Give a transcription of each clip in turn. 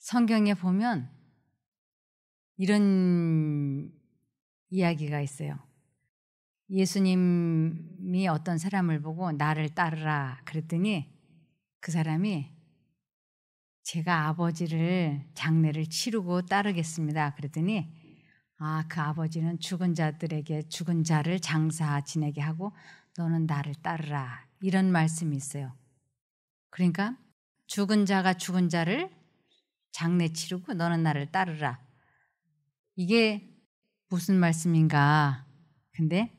성경에 보면 이런 이야기가 있어요. 예수님이 어떤 사람을 보고 나를 따르라 그랬더니 그 사람이 제가 아버지를 장례를 치르고 따르겠습니다. 그랬더니 아, 그 아버지는 죽은 자들에게 죽은 자를 장사 지내게 하고 너는 나를 따르라. 이런 말씀이 있어요. 그러니까 죽은 자가 죽은 자를 장례 치르고 너는 나를 따르라. 이게 무슨 말씀인가? 근데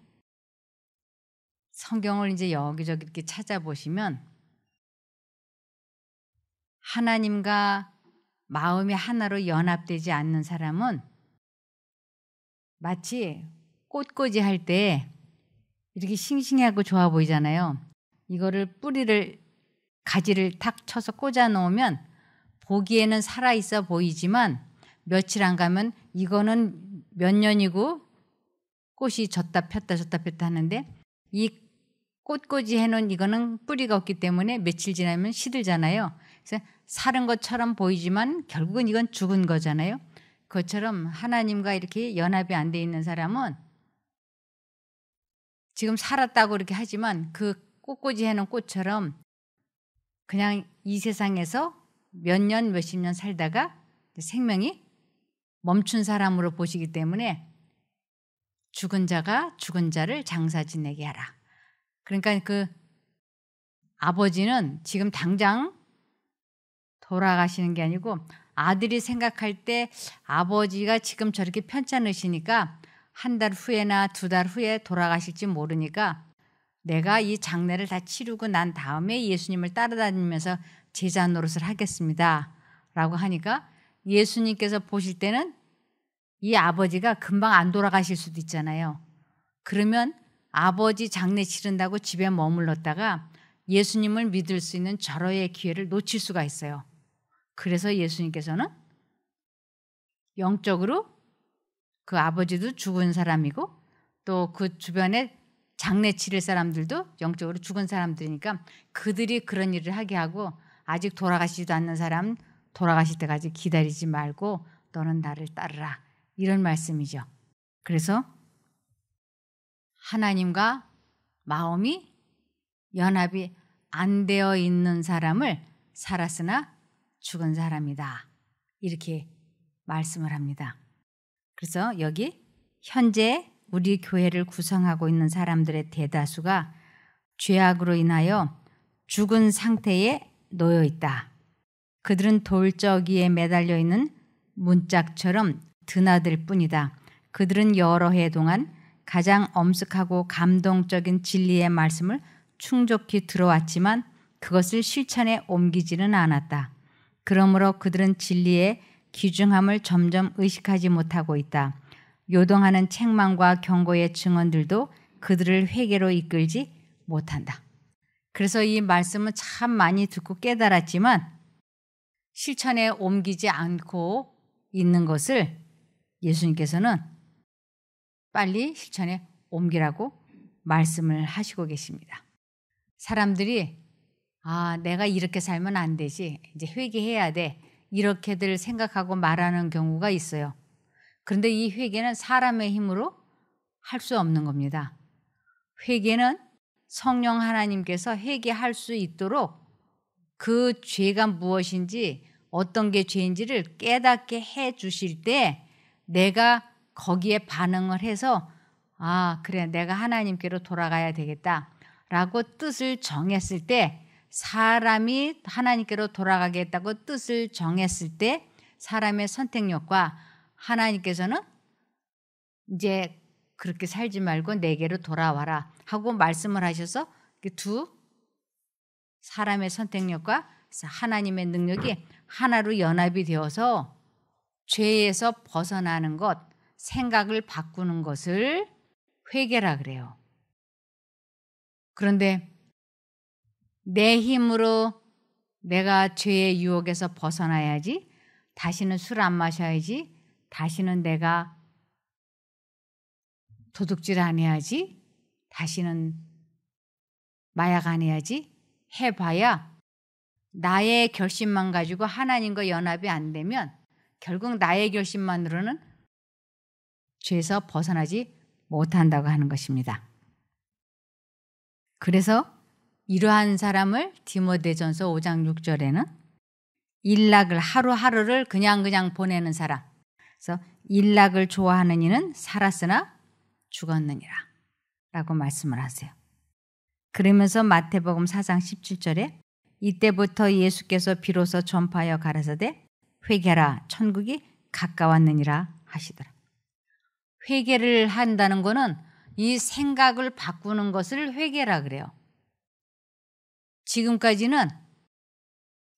성경을 이제 여기저기 이렇게 찾아보시면 하나님과 마음이 하나로 연합되지 않는 사람은 마치 꽃꽂이 할 때 이렇게 싱싱하고 좋아 보이잖아요. 이거를 뿌리를 가지를 탁 쳐서 꽂아 놓으면 보기에는 살아 있어 보이지만 며칠 안 가면 이거는 몇 년이고 꽃이 졌다 폈다 졌다 폈다 하는데 이 꽃꽂이 해놓은 이거는 뿌리가 없기 때문에 며칠 지나면 시들잖아요. 그래서 사는 것처럼 보이지만 결국은 이건 죽은 거잖아요. 그처럼 하나님과 이렇게 연합이 안 돼 있는 사람은 지금 살았다고 이렇게 하지만 그 꽃꽂이 해놓은 꽃처럼 그냥 이 세상에서 몇 년, 몇 십 년 살다가 생명이 멈춘 사람으로 보시기 때문에 죽은 자가 죽은 자를 장사 지내게 하라. 그러니까 그 아버지는 지금 당장 돌아가시는 게 아니고 아들이 생각할 때 아버지가 지금 저렇게 편찮으시니까 한 달 후에나 두 달 후에 돌아가실지 모르니까 내가 이 장례를 다 치르고 난 다음에 예수님을 따라다니면서 제자 노릇을 하겠습니다. 라고 하니까 예수님께서 보실 때는 이 아버지가 금방 안 돌아가실 수도 있잖아요. 그러면 아버지 장례 치른다고 집에 머물렀다가 예수님을 믿을 수 있는 절호의 기회를 놓칠 수가 있어요. 그래서 예수님께서는 영적으로 그 아버지도 죽은 사람이고 또 그 주변에 장례 치를 사람들도 영적으로 죽은 사람들이니까 그들이 그런 일을 하게 하고 아직 돌아가시지도 않는 사람 돌아가실 때까지 기다리지 말고 너는 나를 따르라. 이런 말씀이죠. 그래서 하나님과 마음이 연합이 안 되어 있는 사람을 살았으나 죽은 사람이다. 이렇게 말씀을 합니다. 그래서 여기 현재 우리 교회를 구성하고 있는 사람들의 대다수가 죄악으로 인하여 죽은 상태에 놓여 있다. 그들은 돌저기에 매달려 있는 문짝처럼 드나들 뿐이다. 그들은 여러 해 동안 가장 엄숙하고 감동적인 진리의 말씀을 충족히 들어왔지만 그것을 실천에 옮기지는 않았다. 그러므로 그들은 진리의 귀중함을 점점 의식하지 못하고 있다. 요동하는 책망과 경고의 증언들도 그들을 회개로 이끌지 못한다. 그래서 이 말씀은 참 많이 듣고 깨달았지만 실천에 옮기지 않고 있는 것을 예수님께서는 빨리 실천에 옮기라고 말씀을 하시고 계십니다. 사람들이 아, 내가 이렇게 살면 안 되지. 이제 회개해야 돼. 이렇게들 생각하고 말하는 경우가 있어요. 그런데 이 회개는 사람의 힘으로 할 수 없는 겁니다. 회개는 성령 하나님께서 회개할 수 있도록 그 죄가 무엇인지 어떤 게 죄인지를 깨닫게 해 주실 때 내가 거기에 반응을 해서 아, 그래. 내가 하나님께로 돌아가야 되겠다. 라고 뜻을 정했을 때 사람이 하나님께로 돌아가겠다고 뜻을 정했을 때 사람의 선택력과 하나님께서는 이제 그렇게 살지 말고 내게로 돌아와라 하고 말씀을 하셔서 그 두 사람의 선택력과 하나님의 능력이 하나로 연합이 되어서 죄에서 벗어나는 것, 생각을 바꾸는 것을 회개라 그래요. 그런데 내 힘으로 내가 죄의 유혹에서 벗어나야지, 다시는 술 안 마셔야지, 다시는 내가 도둑질 안 해야지. 다시는 마약 안 해야지. 해봐야 나의 결심만 가지고 하나님과 연합이 안 되면 결국 나의 결심만으로는 죄에서 벗어나지 못한다고 하는 것입니다. 그래서 이러한 사람을 디모데전서 5장 6절에는 일락을 하루하루를 그냥 그냥 보내는 사람. 그래서 일락을 좋아하는 이는 살았으나 죽었느니라. 라고 말씀을 하세요. 그러면서 마태복음 4장 17절에 이때부터 예수께서 비로소 전파하여 가라사대 회개하라 천국이 가까웠느니라 하시더라. 회개를 한다는 거는 이 생각을 바꾸는 것을 회개라 그래요. 지금까지는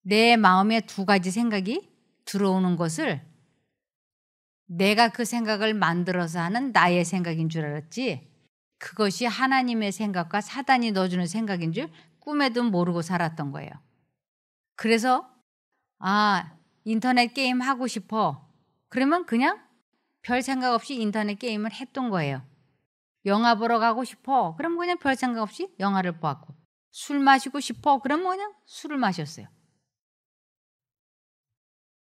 내 마음에 두 가지 생각이 들어오는 것을 내가 그 생각을 만들어서 하는 나의 생각인 줄 알았지. 그것이 하나님의 생각과 사단이 넣어주는 생각인 줄 꿈에도 모르고 살았던 거예요. 그래서, 아, 인터넷 게임 하고 싶어. 그러면 그냥 별 생각 없이 인터넷 게임을 했던 거예요. 영화 보러 가고 싶어. 그럼 그냥 별 생각 없이 영화를 보았고. 술 마시고 싶어. 그럼 그냥 술을 마셨어요.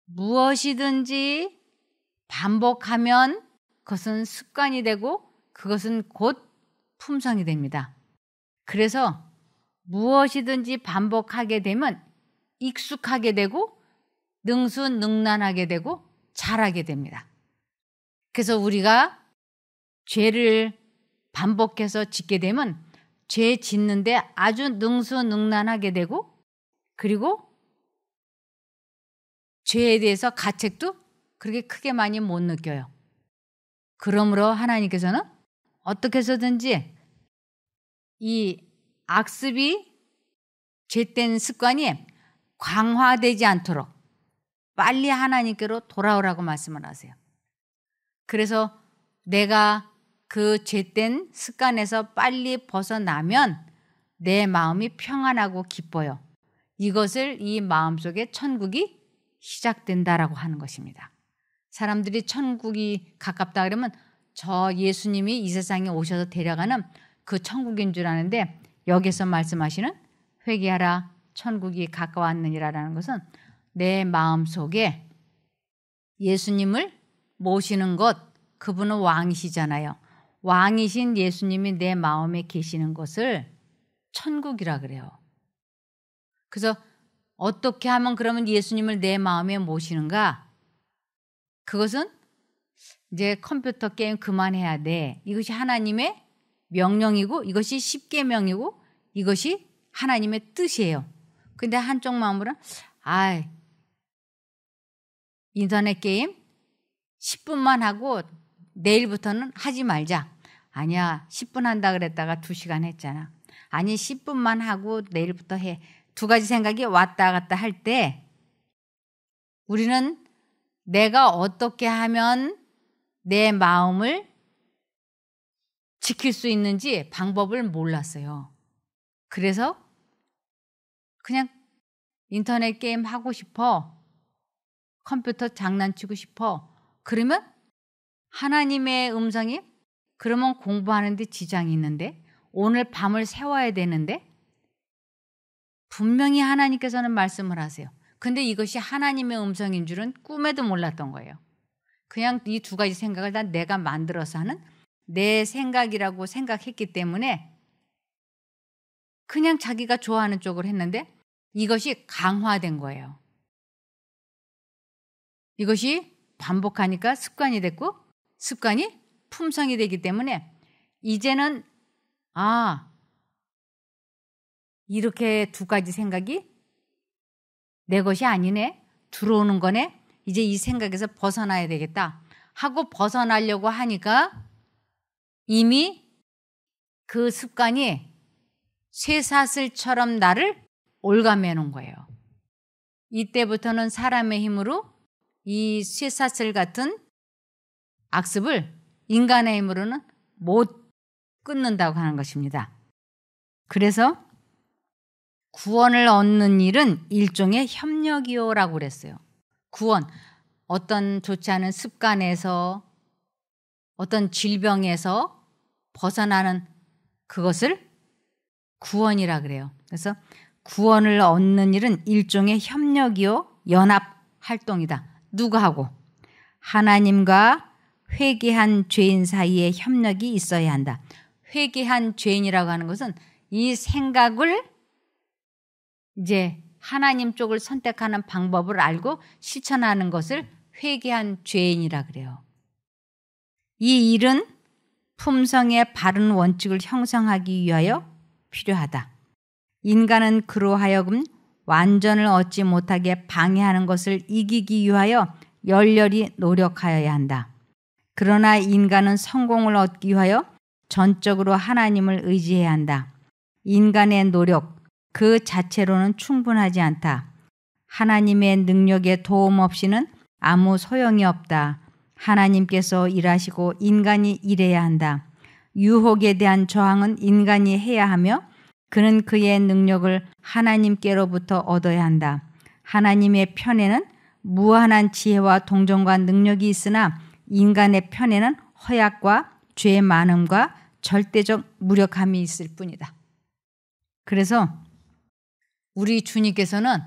무엇이든지 반복하면 그것은 습관이 되고 그것은 곧 품성이 됩니다. 그래서 무엇이든지 반복하게 되면 익숙하게 되고 능수능란하게 되고 잘하게 됩니다. 그래서 우리가 죄를 반복해서 짓게 되면 죄 짓는데 아주 능수능란하게 되고 그리고 죄에 대해서 가책도 그렇게 크게 많이 못 느껴요. 그러므로 하나님께서는 어떻게 해서든지 이 악습이 죄된 습관이 강화되지 않도록 빨리 하나님께로 돌아오라고 말씀을 하세요. 그래서 내가 그 죄된 습관에서 빨리 벗어나면 내 마음이 평안하고 기뻐요. 이것을 이 마음속에 천국이 시작된다라고 하는 것입니다. 사람들이 천국이 가깝다 그러면 저 예수님이 이 세상에 오셔서 데려가는 그 천국인 줄 아는데 여기서 말씀하시는 회개하라 천국이 가까웠느니라라는 것은 내 마음 속에 예수님을 모시는 것 그분은 왕이시잖아요. 왕이신 예수님이 내 마음에 계시는 것을 천국이라 그래요. 그래서 어떻게 하면 그러면 예수님을 내 마음에 모시는가? 그것은 이제 컴퓨터 게임 그만해야 돼. 이것이 하나님의 명령이고 이것이 십계명이고 이것이 하나님의 뜻이에요. 근데 한쪽 마음으로는 아이 인터넷 게임 10분만 하고 내일부터는 하지 말자. 아니야. 10분 한다 그랬다가 2시간 했잖아. 아니 10분만 하고 내일부터 해. 두 가지 생각이 왔다 갔다 할 때 우리는 내가 어떻게 하면 내 마음을 지킬 수 있는지 방법을 몰랐어요. 그래서 그냥 인터넷 게임 하고 싶어. 컴퓨터 장난치고 싶어. 그러면 하나님의 음성이 그러면 공부하는데 지장이 있는데 오늘 밤을 세워야 되는데 분명히 하나님께서는 말씀을 하세요. 근데 이것이 하나님의 음성인 줄은 꿈에도 몰랐던 거예요. 그냥 이 두 가지 생각을 다 내가 만들어서 하는 내 생각이라고 생각했기 때문에 그냥 자기가 좋아하는 쪽을 했는데 이것이 강화된 거예요. 이것이 반복하니까 습관이 됐고 습관이 품성이 되기 때문에 이제는 아 이렇게 두 가지 생각이 내 것이 아니네. 들어오는 거네. 이제 이 생각에서 벗어나야 되겠다. 하고 벗어나려고 하니까 이미 그 습관이 쇠사슬처럼 나를 올가매 는 거예요. 이때부터는 사람의 힘으로 이 쇠사슬 같은 악습을 인간의 힘으로는 못 끊는다고 하는 것입니다. 그래서 구원을 얻는 일은 일종의 협력이요라고 그랬어요. 구원 어떤 좋지 않은 습관에서 어떤 질병에서 벗어나는 그것을 구원이라 그래요. 그래서 구원을 얻는 일은 일종의 협력이요 연합 활동이다. 누구하고 하나님과 회개한 죄인 사이에 협력이 있어야 한다. 회개한 죄인이라고 하는 것은 이 생각을 이제 하나님 쪽을 선택하는 방법을 알고 실천하는 것을 회개한 죄인이라 그래요. 이 일은 품성의 바른 원칙을 형성하기 위하여 필요하다. 인간은 그러하여금 완전을 얻지 못하게 방해하는 것을 이기기 위하여 열렬히 노력하여야 한다. 그러나 인간은 성공을 얻기 위하여 전적으로 하나님을 의지해야 한다. 인간의 노력, 그 자체로는 충분하지 않다. 하나님의 능력의 도움 없이는 아무 소용이 없다. 하나님께서 일하시고 인간이 일해야 한다. 유혹에 대한 저항은 인간이 해야 하며 그는 그의 능력을 하나님께로부터 얻어야 한다. 하나님의 편에는 무한한 지혜와 동정과 능력이 있으나 인간의 편에는 허약과 죄의 많음과 절대적 무력함이 있을 뿐이다. 그래서 우리 주님께서는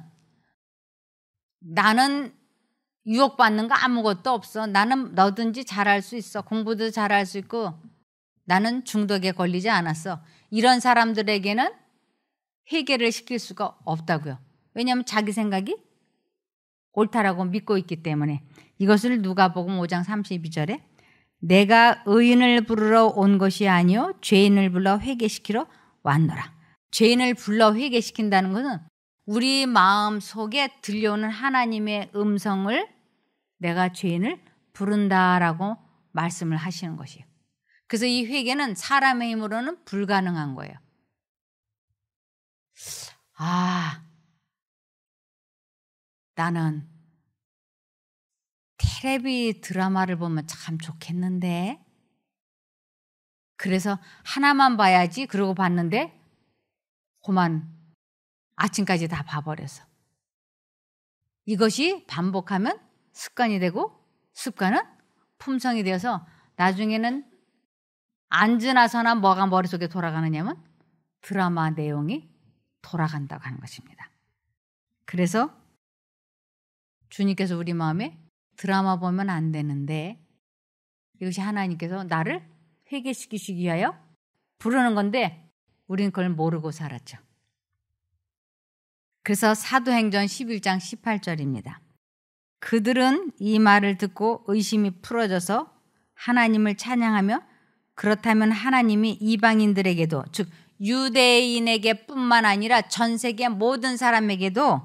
나는 유혹받는 거 아무것도 없어. 나는 너든지 잘할 수 있어. 공부도 잘할 수 있고 나는 중독에 걸리지 않았어. 이런 사람들에게는 회개를 시킬 수가 없다고요. 왜냐하면 자기 생각이 옳다라고 믿고 있기 때문에 이것을 누가복음 5장 32절에 내가 의인을 부르러 온 것이 아니요 죄인을 불러 회개시키러 왔노라. 죄인을 불러 회개시킨다는 것은 우리 마음 속에 들려오는 하나님의 음성을 내가 죄인을 부른다라고 말씀을 하시는 것이에요. 그래서 이 회개는 사람의 힘으로는 불가능한 거예요. 아, 나는 테레비 드라마를 보면 참 좋겠는데. 그래서 하나만 봐야지. 그러고 봤는데 고만 아침까지 다 봐버려서. 이것이 반복하면 습관이 되고 습관은 품성이 되어서 나중에는 앉으나서나 뭐가 머릿속에 돌아가느냐면 드라마 내용이 돌아간다고 하는 것입니다. 그래서 주님께서 우리 마음에 드라마 보면 안 되는데 이것이 하나님께서 나를 회개시키시기 위하여 부르는 건데 우린 그걸 모르고 살았죠. 그래서 사도행전 11장 18절입니다. 그들은 이 말을 듣고 의심이 풀어져서 하나님을 찬양하며 그렇다면 하나님이 이방인들에게도 즉 유대인에게뿐만 아니라 전 세계 모든 사람에게도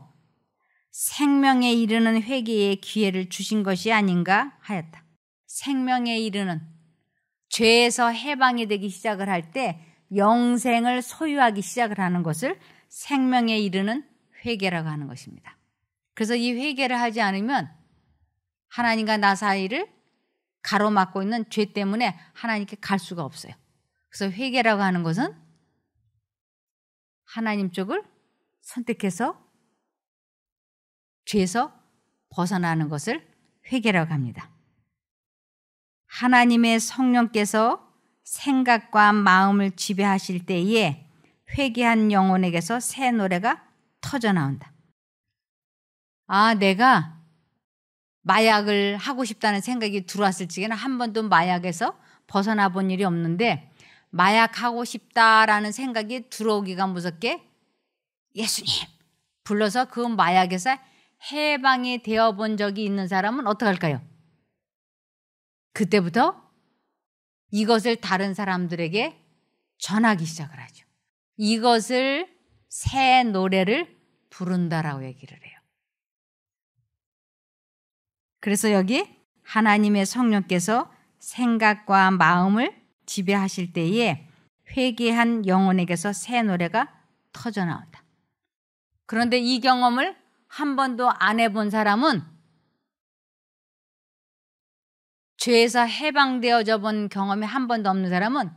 생명에 이르는 회개의 기회를 주신 것이 아닌가 하였다. 생명에 이르는 죄에서 해방이 되기 시작을 할때 영생을 소유하기 시작을 하는 것을 생명에 이르는 회개라고 하는 것입니다. 그래서 이 회개를 하지 않으면 하나님과 나 사이를 가로막고 있는 죄 때문에 하나님께 갈 수가 없어요. 그래서 회개라고 하는 것은 하나님 쪽을 선택해서 죄에서 벗어나는 것을 회개라고 합니다. 하나님의 성령께서 생각과 마음을 지배하실 때에 회개한 영혼에게서 새 노래가 터져 나온다. 아, 내가 마약을 하고 싶다는 생각이 들어왔을 적에는 한 번도 마약에서 벗어나 본 일이 없는데 마약하고 싶다라는 생각이 들어오기가 무섭게 예수님 불러서 그 마약에서 해방이 되어 본 적이 있는 사람은 어떡할까요? 그때부터 이것을 다른 사람들에게 전하기 시작을 하죠. 이것을 새 노래를 부른다라고 얘기를 해요. 그래서 여기 하나님의 성령께서 생각과 마음을 지배하실 때에 회개한 영혼에게서 새 노래가 터져 나온다. 그런데 이 경험을 한 번도 안 해본 사람은 죄에서 해방되어져 본 경험이 한 번도 없는 사람은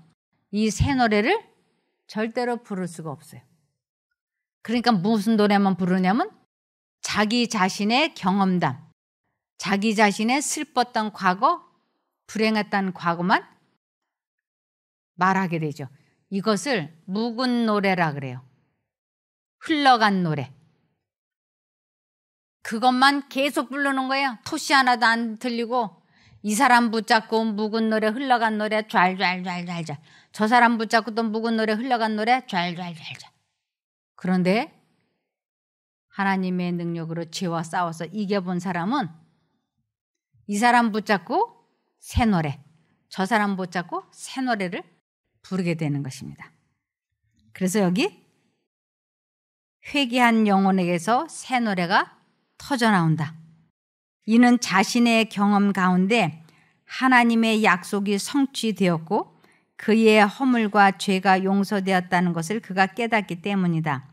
이 새 노래를 절대로 부를 수가 없어요. 그러니까 무슨 노래만 부르냐면 자기 자신의 경험담, 자기 자신의 슬펐던 과거, 불행했던 과거만 말하게 되죠. 이것을 묵은 노래라 그래요. 흘러간 노래. 그것만 계속 부르는 거예요. 토시 하나도 안 들리고 이 사람 붙잡고 묵은 노래 흘러간 노래 좔좔좔좔좔. 저 사람 붙잡고 또 묵은 노래 흘러간 노래 좔좔좔좔. 그런데 하나님의 능력으로 죄와 싸워서 이겨본 사람은 이 사람 붙잡고 새 노래, 저 사람 붙잡고 새 노래를 부르게 되는 것입니다. 그래서 여기 회개한 영혼에게서 새 노래가 터져 나온다. 이는 자신의 경험 가운데 하나님의 약속이 성취되었고 그의 허물과 죄가 용서되었다는 것을 그가 깨닫기 때문이다.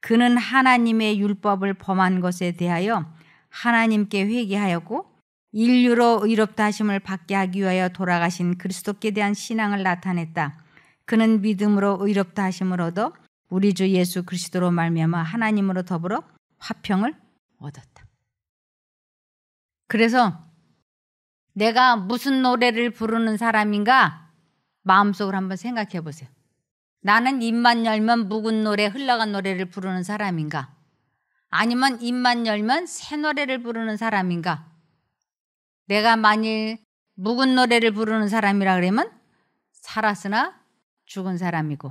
그는 하나님의 율법을 범한 것에 대하여 하나님께 회개하였고 인류로 의롭다 하심을 받게 하기 위하여 돌아가신 그리스도께 대한 신앙을 나타냈다. 그는 믿음으로 의롭다 하심을 얻어 우리 주 예수 그리스도로 말미암아 하나님으로 더불어 화평을 얻었다. 그래서 내가 무슨 노래를 부르는 사람인가 마음속으로 한번 생각해 보세요. 나는 입만 열면 묵은 노래, 흘러간 노래를 부르는 사람인가? 아니면 입만 열면 새 노래를 부르는 사람인가? 내가 만일 묵은 노래를 부르는 사람이라 그러면 살았으나 죽은 사람이고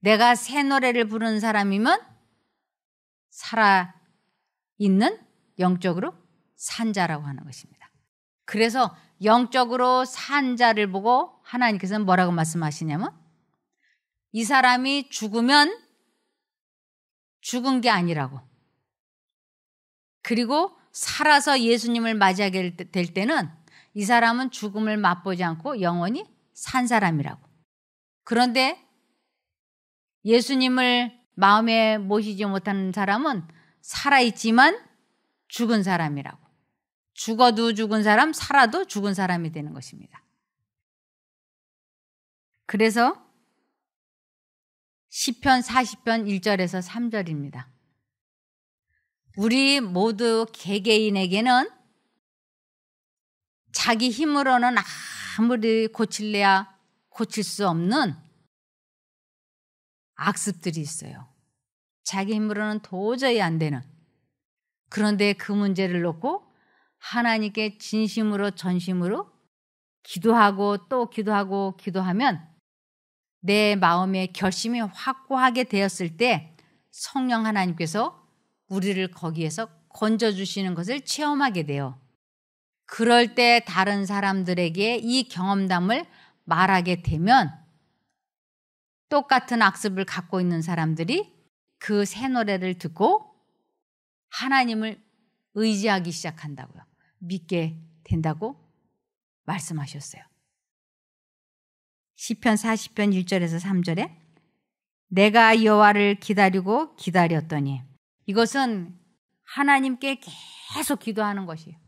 내가 새 노래를 부르는 사람이면 살아 있는 영적으로 산자라고 하는 것입니다. 그래서 영적으로 산자를 보고 하나님께서는 뭐라고 말씀하시냐면 이 사람이 죽으면 죽은 게 아니라고. 그리고 살아서 예수님을 맞이하게 될 때는 이 사람은 죽음을 맛보지 않고 영원히 산 사람이라고. 그런데 예수님을 마음에 모시지 못하는 사람은 살아있지만 죽은 사람이라고. 죽어도 죽은 사람, 살아도 죽은 사람이 되는 것입니다. 그래서 시편 40편 1절에서 3절입니다. 우리 모두 개개인에게는 자기 힘으로는 아무리 고칠래야 고칠 수 없는 악습들이 있어요. 자기 힘으로는 도저히 안 되는. 그런데 그 문제를 놓고 하나님께 진심으로 전심으로 기도하고 또 기도하고 기도하면 내 마음의 결심이 확고하게 되었을 때 성령 하나님께서 우리를 거기에서 건져주시는 것을 체험하게 돼요. 그럴 때 다른 사람들에게 이 경험담을 말하게 되면 똑같은 악습을 갖고 있는 사람들이 그 새 노래를 듣고 하나님을 의지하기 시작한다고요. 믿게 된다고 말씀하셨어요. 시편 40편 1절에서 3절에 내가 여호와를 기다리고 기다렸더니 이것은 하나님께 계속 기도하는 것이에요.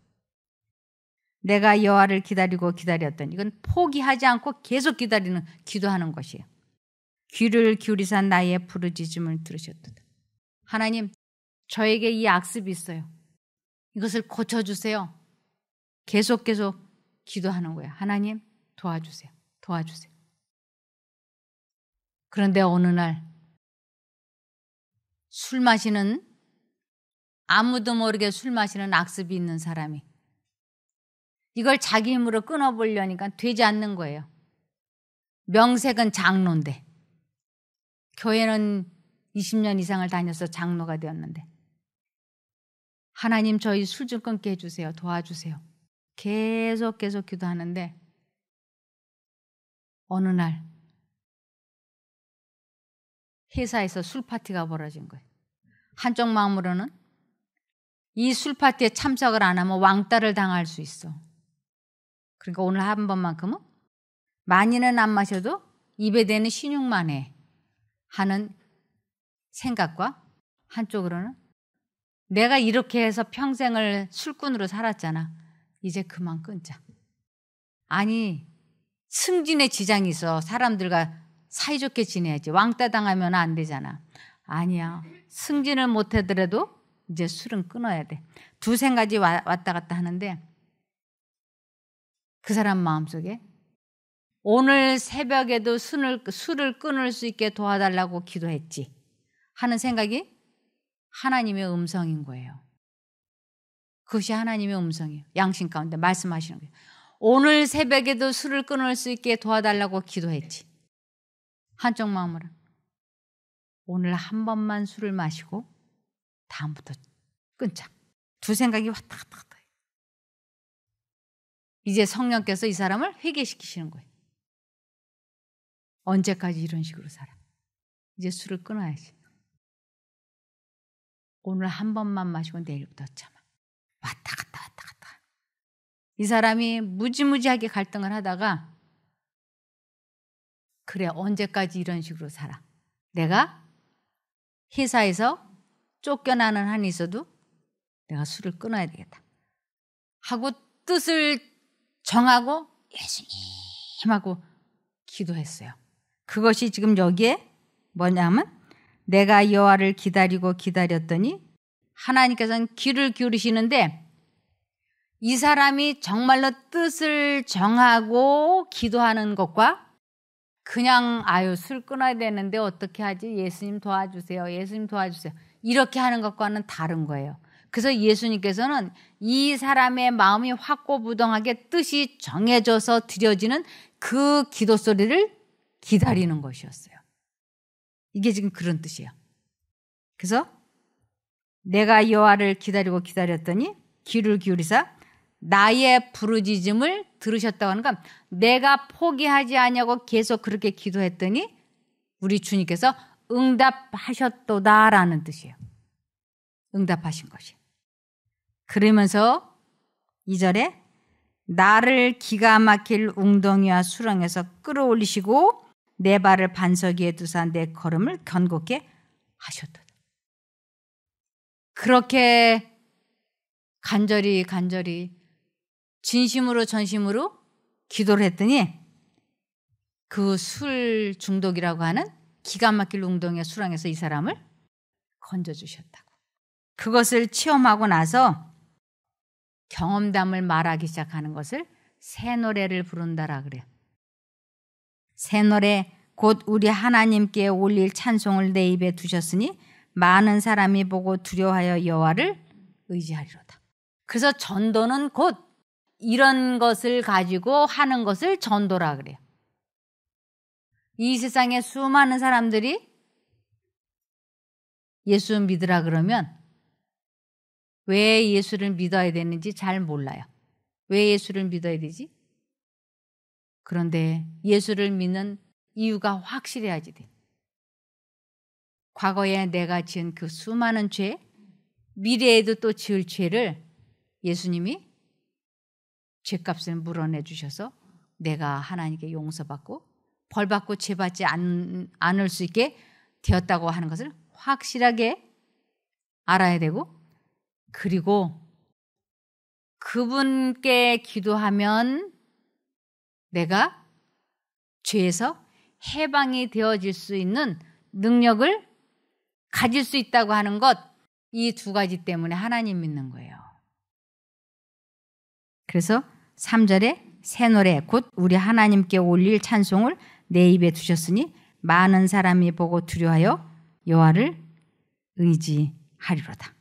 내가 여호와를 기다리고 기다렸더니 이건 포기하지 않고 계속 기다리는 기도하는 것이에요. 귀를 기울이사 나의 부르짖음을 들으셨도다. 하나님, 저에게 이 악습이 있어요. 이것을 고쳐 주세요. 계속 계속 기도하는 거예요. 하나님 도와주세요. 도와주세요. 그런데 어느 날 술 마시는 아무도 모르게 술 마시는 악습이 있는 사람이 이걸 자기 힘으로 끊어보려니까 되지 않는 거예요. 명색은 장로인데 교회는 20년 이상을 다녀서 장로가 되었는데 하나님 저희 술 좀 끊게 해주세요. 도와주세요. 계속 계속 기도하는데 어느 날 회사에서 술 파티가 벌어진 거예요. 한쪽 마음으로는 이 술 파티에 참석을 안 하면 왕따를 당할 수 있어. 그러니까 오늘 한 번만큼은 많이는 안 마셔도 입에 대는 신용만 해 하는 생각과 한쪽으로는 내가 이렇게 해서 평생을 술꾼으로 살았잖아. 이제 그만 끊자. 아니, 승진의 지장이 있어. 사람들과 사이좋게 지내야지. 왕따 당하면 안 되잖아. 아니야. 승진을 못 하더라도 이제 술은 끊어야 돼. 두세 가지 왔다 갔다 하는데 그 사람 마음속에 오늘 새벽에도 술을, 술을 끊을 수 있게 도와달라고 기도했지 하는 생각이 하나님의 음성인 거예요. 그것이 하나님의 음성이에요. 양심 가운데 말씀하시는 거예요. 오늘 새벽에도 술을 끊을 수 있게 도와달라고 기도했지. 한쪽 마음으로. 오늘 한 번만 술을 마시고 다음부터 끊자. 두 생각이 왔다 갔다 갔다 해. 이제 성령께서 이 사람을 회개시키시는 거예요. 언제까지 이런 식으로 살아? 이제 술을 끊어야지. 오늘 한 번만 마시고 내일부터 참아. 왔다 갔다 왔다 갔다. 이 사람이 무지무지하게 갈등을 하다가 그래 언제까지 이런 식으로 살아? 내가 회사에서 쫓겨나는 한이 있어도 내가 술을 끊어야 되겠다. 하고 뜻을 정하고 예수님하고 기도했어요. 그것이 지금 여기에 뭐냐면 내가 여호와를 기다리고 기다렸더니 하나님께서는 귀를 기울이시는데 이 사람이 정말로 뜻을 정하고 기도하는 것과 그냥 아유 술 끊어야 되는데 어떻게 하지 예수님 도와주세요 예수님 도와주세요 이렇게 하는 것과는 다른 거예요 그래서 예수님께서는 이 사람의 마음이 확고부동하게 뜻이 정해져서 드려지는 그 기도 소리를 기다리는 것이었어요 이게 지금 그런 뜻이에요 그래서 내가 여호와를 기다리고 기다렸더니 귀를 기울이사 나의 부르짖음을 들으셨다고 하는 건 내가 포기하지 않냐고 계속 그렇게 기도했더니 우리 주님께서 응답하셨도다라는 뜻이에요. 응답하신 것이. 그러면서 이절에 나를 기가 막힐 웅덩이와 수렁에서 끌어올리시고 내 발을 반석 위에 두사 내 걸음을 견고케 하셨도다. 그렇게 간절히 간절히 진심으로 전심으로 기도를 했더니 그 술 중독이라고 하는 기가 막힐 운동의 수랑에서 이 사람을 건져주셨다고. 그것을 체험하고 나서 경험담을 말하기 시작하는 것을 새 노래를 부른다라 그래요. 새 노래 곧 우리 하나님께 올릴 찬송을 내 입에 두셨으니 많은 사람이 보고 두려워하여 여호와를 의지하리로다. 그래서 전도는 곧 이런 것을 가지고 하는 것을 전도라 그래요. 이 세상에 수많은 사람들이 예수 믿으라 그러면 왜 예수를 믿어야 되는지 잘 몰라요. 왜 예수를 믿어야 되지? 그런데 예수를 믿는 이유가 확실해야지 돼. 과거에 내가 지은 그 수많은 죄, 미래에도 또 지을 죄를 예수님이 죄값을 물어내 주셔서 내가 하나님께 용서받고 벌받고 죄받지 않, 않을 수 있게 되었다고 하는 것을 확실하게 알아야 되고 그리고 그분께 기도하면 내가 죄에서 해방이 되어질 수 있는 능력을 가질 수 있다고 하는 것, 이 두 가지 때문에 하나님 믿는 거예요. 그래서 3절에 새 노래, 곧 우리 하나님께 올릴 찬송을 내 입에 두셨으니 많은 사람이 보고 두려하여 여와를 의지하리로다.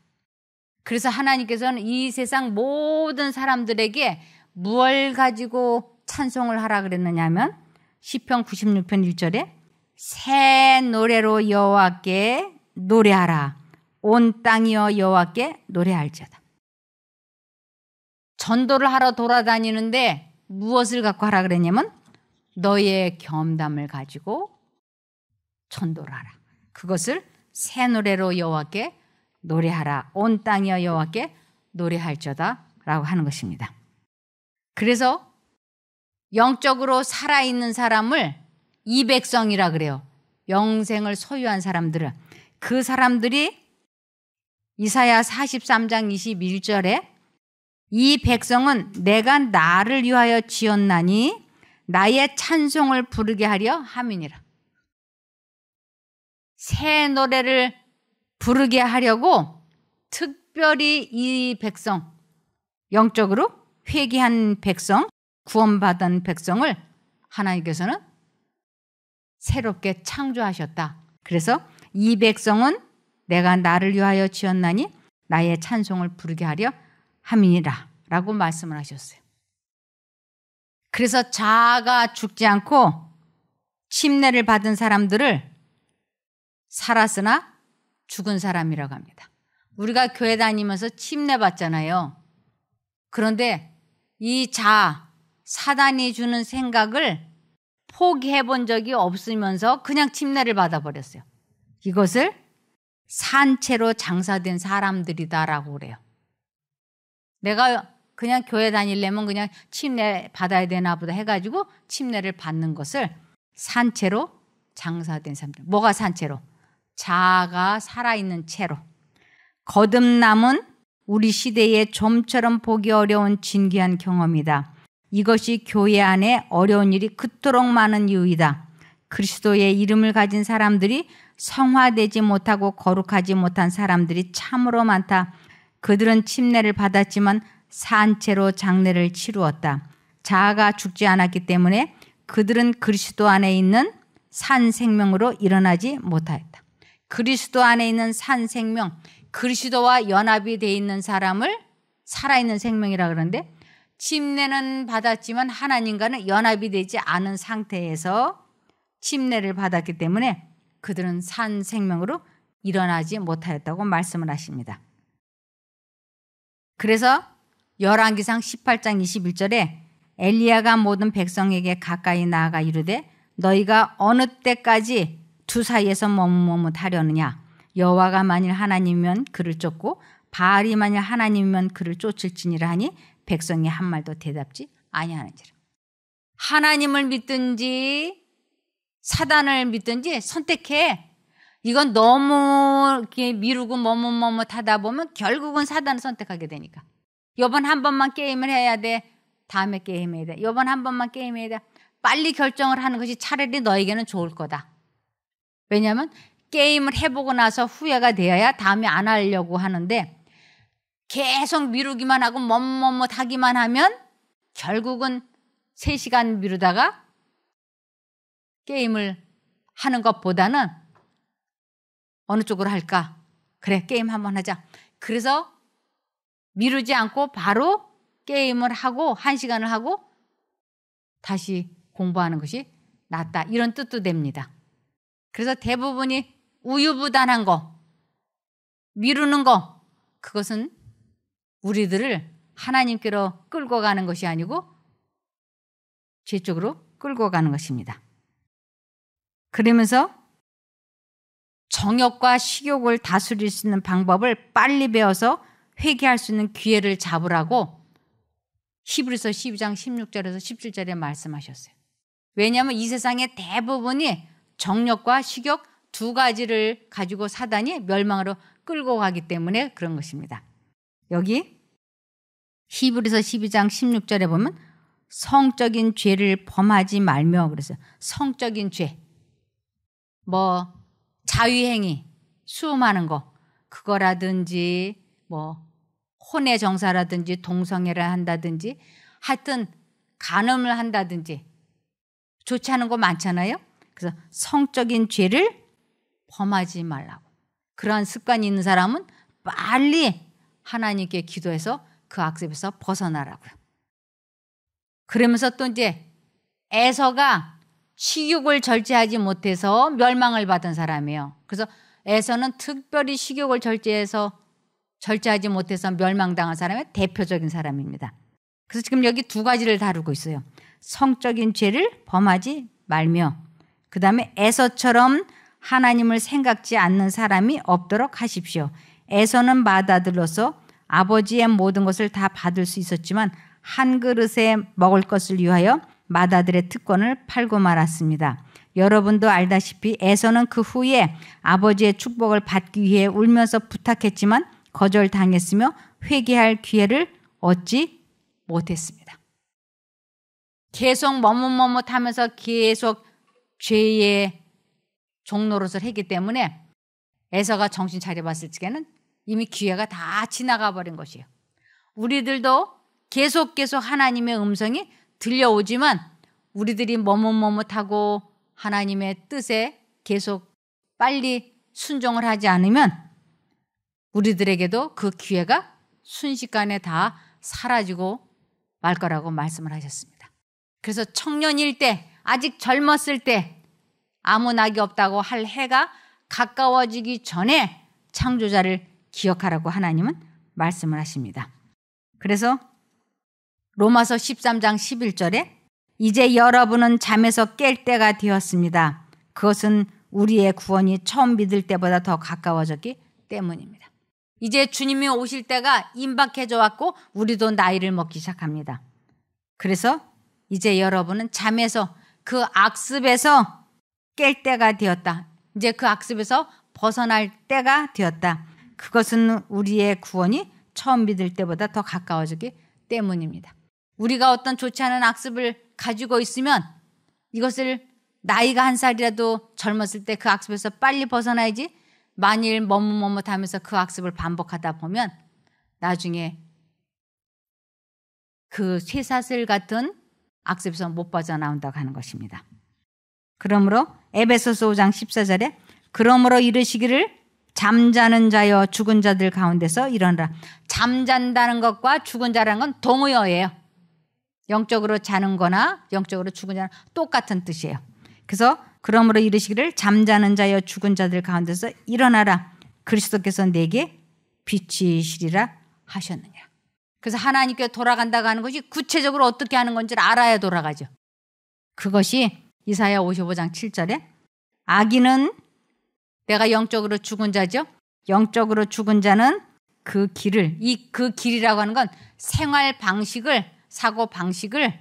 그래서 하나님께서는 이 세상 모든 사람들에게 무얼 가지고 찬송을 하라 그랬느냐면 시편 96편 1절에 새 노래로 여호와께 노래하라. 온 땅이여 여호와께 노래할지어다. 전도를 하러 돌아다니는데 무엇을 갖고 하라 그랬냐면 너의 겸담을 가지고 전도를 하라. 그것을 새 노래로 여호와께 노래하라. 온 땅이여 여호와께 노래할지어다라고 하는 것입니다. 그래서 영적으로 살아있는 사람을 이백성이라 그래요. 영생을 소유한 사람들은 그 사람들이 이사야 43장 21절에 이 백성은 내가 나를 위하여 지었나니 나의 찬송을 부르게 하려 함이니라. 새 노래를 부르게 하려고 특별히 이 백성 영적으로 회개한 백성, 구원받은 백성을 하나님께서는 새롭게 창조하셨다. 그래서 이 백성은 내가 나를 위하여 지었나니 나의 찬송을 부르게 하려 함이니라 라고 말씀을 하셨어요. 그래서 자아가 죽지 않고 침례를 받은 사람들을 살았으나 죽은 사람이라고 합니다. 우리가 교회 다니면서 침례 받잖아요. 그런데 이 자, 아 사단이 주는 생각을 포기해 본 적이 없으면서 그냥 침례를 받아버렸어요. 이것을 산채로 장사된 사람들이다라고 그래요. 내가 그냥 교회 다닐려면 그냥 침례 받아야 되나 보다 해가지고 침례를 받는 것을 산채로 장사된 사람들. 뭐가 산채로? 자아가 살아있는 채로. 거듭남은 우리 시대의 좀처럼 보기 어려운 진귀한 경험이다. 이것이 교회 안에 어려운 일이 그토록 많은 이유이다. 그리스도의 이름을 가진 사람들이 성화되지 못하고 거룩하지 못한 사람들이 참으로 많다. 그들은 침례를 받았지만 산채로 장례를 치루었다. 자아가 죽지 않았기 때문에 그들은 그리스도 안에 있는 산 생명으로 일어나지 못하였다. 그리스도 안에 있는 산 생명, 그리스도와 연합이 돼 있는 사람을 살아있는 생명이라 그러는데 침례는 받았지만 하나님과는 연합이 되지 않은 상태에서 침례를 받았기 때문에 그들은 산 생명으로 일어나지 못하였다고 말씀을 하십니다. 그래서 열왕기상 18장 21절에 엘리야가 모든 백성에게 가까이 나아가 이르되 너희가 어느 때까지 두 사이에서 머뭇머뭇하려느냐 여호와가 만일 하나님이면 그를 쫓고 바알이 만일 하나님이면 그를 쫓을지니라 하니 백성이 한 말도 대답지 아니하는지라 하나님을 믿든지 사단을 믿든지 선택해. 이건 너무 이렇게 미루고 머뭇머뭇하다 보면 결국은 사단을 선택하게 되니까. 요번 한 번만 게임을 해야 돼. 다음에 게임해야 돼. 요번 한 번만 게임해야 돼. 빨리 결정을 하는 것이 차라리 너에게는 좋을 거다. 왜냐하면 게임을 해보고 나서 후회가 되어야 다음에 안 하려고 하는데 계속 미루기만 하고 멈멈뭇하기만 하면 결국은 3시간 미루다가 게임을 하는 것보다는 어느 쪽으로 할까? 그래, 게임 한번 하자. 그래서 미루지 않고 바로 게임을 하고 한 시간을 하고 다시 공부하는 것이 낫다. 이런 뜻도 됩니다. 그래서 대부분이 우유부단한 거, 미루는 거, 그것은 우리들을 하나님께로 끌고 가는 것이 아니고 제 쪽으로 끌고 가는 것입니다. 그러면서 정욕과 식욕을 다스릴 수 있는 방법을 빨리 배워서 회개할 수 있는 기회를 잡으라고 히브리서 12장 16절에서 17절에 말씀하셨어요. 왜냐하면 이 세상의 대부분이 정욕과 식욕 두 가지를 가지고 사단이 멸망으로 끌고 가기 때문에 그런 것입니다. 여기 히브리서 12장 16절에 보면 성적인 죄를 범하지 말며 그래서 성적인 죄뭐 자위행위, 수음하는 거 그거라든지 뭐 혼의 정사라든지 동성애를 한다든지 하여튼 간음을 한다든지 좋지 않은 거 많잖아요. 그래서 성적인 죄를 범하지 말라고. 그러한 습관이 있는 사람은 빨리 하나님께 기도해서 그 악습에서 벗어나라고요. 그러면서 또 이제 에서가 식욕을 절제하지 못해서 멸망을 받은 사람이에요. 그래서 에서는 특별히 식욕을 절제해서 절제하지 못해서 멸망당한 사람의 대표적인 사람입니다. 그래서 지금 여기 두 가지를 다루고 있어요. 성적인 죄를 범하지 말며 그 다음에 에서처럼 하나님을 생각지 않는 사람이 없도록 하십시오. 에서는 마다들로서 아버지의 모든 것을 다 받을 수 있었지만 한 그릇에 먹을 것을 위하여 맏아들의 특권을 팔고 말았습니다. 여러분도 알다시피 에서는 그 후에 아버지의 축복을 받기 위해 울면서 부탁했지만 거절당했으며 회개할 기회를 얻지 못했습니다. 계속 머뭇머뭇하면서 계속 죄의 종노릇을 했기 때문에 에서가 정신 차려봤을 적에는 이미 기회가 다 지나가 버린 것이에요. 우리들도 계속 계속 하나님의 음성이 들려오지만 우리들이 머뭇머뭇하고 하나님의 뜻에 계속 빨리 순종을 하지 않으면 우리들에게도 그 기회가 순식간에 다 사라지고 말 거라고 말씀을 하셨습니다. 그래서 청년일 때, 아직 젊었을 때, 아무 낙이 없다고 할 해가 가까워지기 전에 창조자를 기억하라고 하나님은 말씀을 하십니다. 그래서 로마서 13장 11절에 이제 여러분은 잠에서 깰 때가 되었습니다. 그것은 우리의 구원이 처음 믿을 때보다 더 가까워졌기 때문입니다. 이제 주님이 오실 때가 임박해져 왔고 우리도 나이를 먹기 시작합니다. 그래서 이제 여러분은 잠에서 그 악습에서 깰 때가 되었다. 이제 그 악습에서 벗어날 때가 되었다. 그것은 우리의 구원이 처음 믿을 때보다 더 가까워지기 때문입니다. 우리가 어떤 좋지 않은 악습을 가지고 있으면 이것을 나이가 한 살이라도 젊었을 때 그 악습에서 빨리 벗어나야지 만일 머뭇머뭇 하면서 그 악습을 반복하다 보면 나중에 그 쇠사슬 같은 악습에서 못 빠져나온다고 하는 것입니다. 그러므로 에베소서 5장 14절에 그러므로 이르시기를 잠자는 자여 죽은 자들 가운데서 일어나라. 잠잔다는 것과 죽은 자라는 건 동의어예요. 영적으로 자는 거나 영적으로 죽은 자는 똑같은 뜻이에요. 그래서 그러므로 이르시기를 잠자는 자여 죽은 자들 가운데서 일어나라 그리스도께서 내게 빛이시리라 하셨느냐. 그래서 하나님께 돌아간다고 하는 것이 구체적으로 어떻게 하는 건지를 알아야 돌아가죠. 그것이 이사야 55장 7절에 아기는 내가 영적으로 죽은 자죠. 영적으로 죽은 자는 그 길을 이 그 길이라고 하는 건 생활 방식을 사고 방식을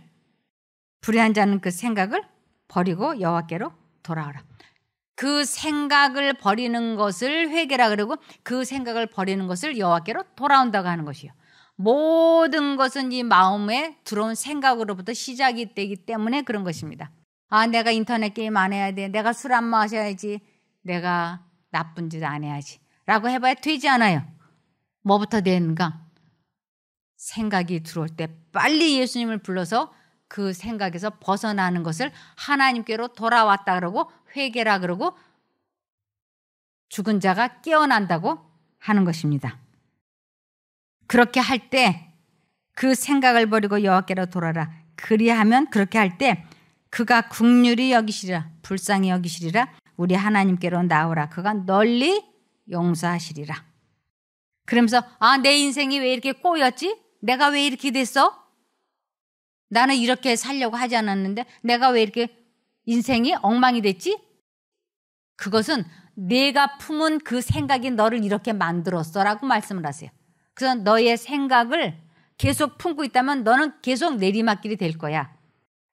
불의한 자는 그 생각을 버리고 여호와께로 돌아오라. 그 생각을 버리는 것을 회개라 그러고 그 생각을 버리는 것을 여호와께로 돌아온다고 하는 것이요. 모든 것은 이 마음에 들어온 생각으로부터 시작이 되기 때문에 그런 것입니다. 아, 내가 인터넷 게임 안 해야 돼. 내가 술 안 마셔야지. 내가 나쁜 짓 안 해야지. 라고 해봐야 되지 않아요. 뭐부터 되는가? 생각이 들어올 때 빨리 예수님을 불러서 그 생각에서 벗어나는 것을 하나님께로 돌아왔다 그러고 회개라 그러고 죽은 자가 깨어난다고 하는 것입니다. 그렇게 할 때 그 생각을 버리고 여호와께로 돌아라. 그리하면 그렇게 할 때 그가 국률이 여기시리라 불쌍히 여기시리라 우리 하나님께로 나오라 그가 널리 용서하시리라. 그러면서 아내 인생이 왜 이렇게 꼬였지? 내가 왜 이렇게 됐어? 나는 이렇게 살려고 하지 않았는데 내가 왜 이렇게 인생이 엉망이 됐지? 그것은 내가 품은 그 생각이 너를 이렇게 만들었어라고 말씀을 하세요. 그래서 너의 생각을 계속 품고 있다면 너는 계속 내리막길이 될 거야.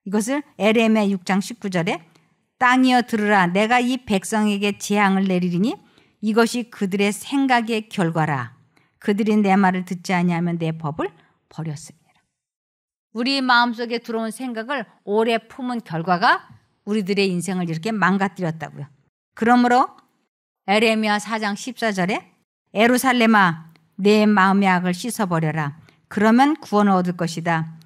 이것을 에레미 6장 19절에 땅이여 들으라 내가 이 백성에게 재앙을 내리리니 이것이 그들의 생각의 결과라. 그들이 내 말을 듣지 아니하면 내 법을 버렸습니다. 우리 마음속에 들어온 생각을 오래 품은 결과가 우리들의 인생을 이렇게 망가뜨렸다고요. 그러므로 에레미야 4장 14절에 에루살렘아 내 마음의 악을 씻어버려라. 그러면 구원을 얻을 것이다.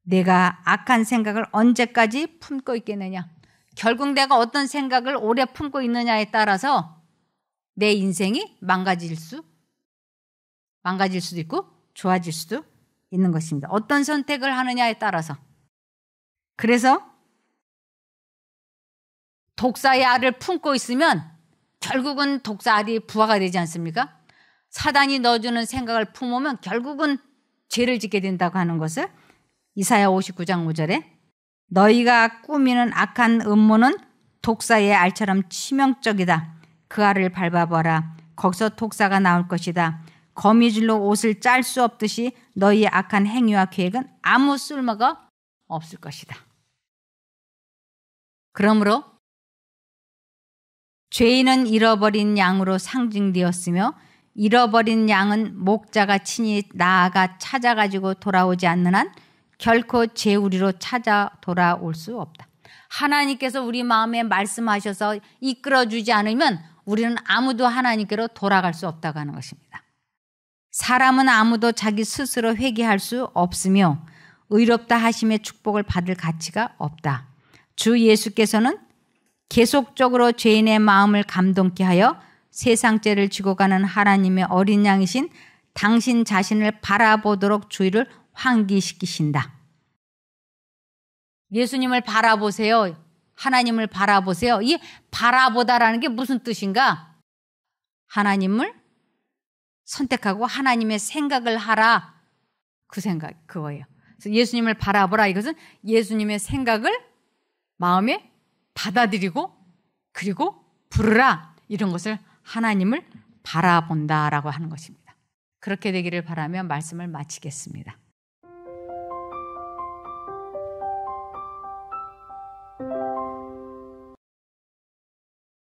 내가 악한 생각을 언제까지 품고 있겠느냐. 결국 내가 어떤 생각을 오래 품고 있느냐에 따라서 내 인생이 망가질 수 망가질 수도 있고 좋아질 수도 있는 것입니다. 어떤 선택을 하느냐에 따라서. 그래서 독사의 알을 품고 있으면 결국은 독사 알이 부화가 되지 않습니까? 사단이 넣어주는 생각을 품으면 결국은 죄를 짓게 된다고 하는 것을 이사야 59장 5절에 너희가 꾸미는 악한 음모는 독사의 알처럼 치명적이다. 그 알을 밟아봐라. 거기서 독사가 나올 것이다. 거미줄로 옷을 짤 수 없듯이 너희의 악한 행위와 계획은 아무 쓸모가 없을 것이다. 그러므로 죄인은 잃어버린 양으로 상징되었으며 잃어버린 양은 목자가 친히 나아가 찾아가지고 돌아오지 않는 한 결코 재우리로 찾아 돌아올 수 없다. 하나님께서 우리 마음에 말씀하셔서 이끌어주지 않으면 우리는 아무도 하나님께로 돌아갈 수 없다고 하는 것입니다. 사람은 아무도 자기 스스로 회개할 수 없으며 의롭다 하심의 축복을 받을 가치가 없다. 주 예수께서는 계속적으로 죄인의 마음을 감동케 하여 세상죄를 지고 가는 하나님의 어린 양이신 당신 자신을 바라보도록 주의를 환기시키신다. 예수님을 바라보세요. 하나님을 바라보세요. 이 바라보다라는 게 무슨 뜻인가? 하나님을 선택하고 하나님의 생각을 하라. 그 생각, 그거예요. 그래서 예수님을 바라보라. 이것은 예수님의 생각을 마음에 받아들이고 그리고 부르라. 이런 것을 하나님을 바라본다라고 하는 것입니다. 그렇게 되기를 바라며 말씀을 마치겠습니다.